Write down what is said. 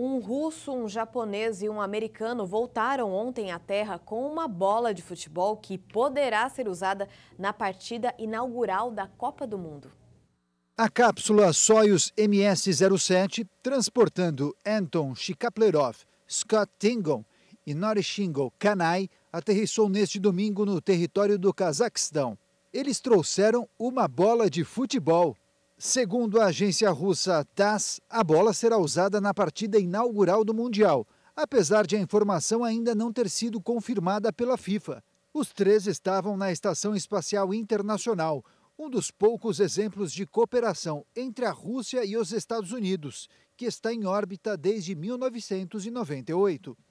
Um russo, um japonês e um americano voltaram ontem à Terra com uma bola de futebol que poderá ser usada na partida inaugural da Copa do Mundo. A cápsula Soyuz MS-07, transportando Anton Shikaplerov, Scott Tingon e Norishingo Kanai, aterrissou neste domingo no território do Cazaquistão. Eles trouxeram uma bola de futebol. Segundo a agência russa TASS, a bola será usada na partida inaugural do Mundial, apesar de a informação ainda não ter sido confirmada pela FIFA. Os três estavam na Estação Espacial Internacional, um dos poucos exemplos de cooperação entre a Rússia e os Estados Unidos, que está em órbita desde 1998.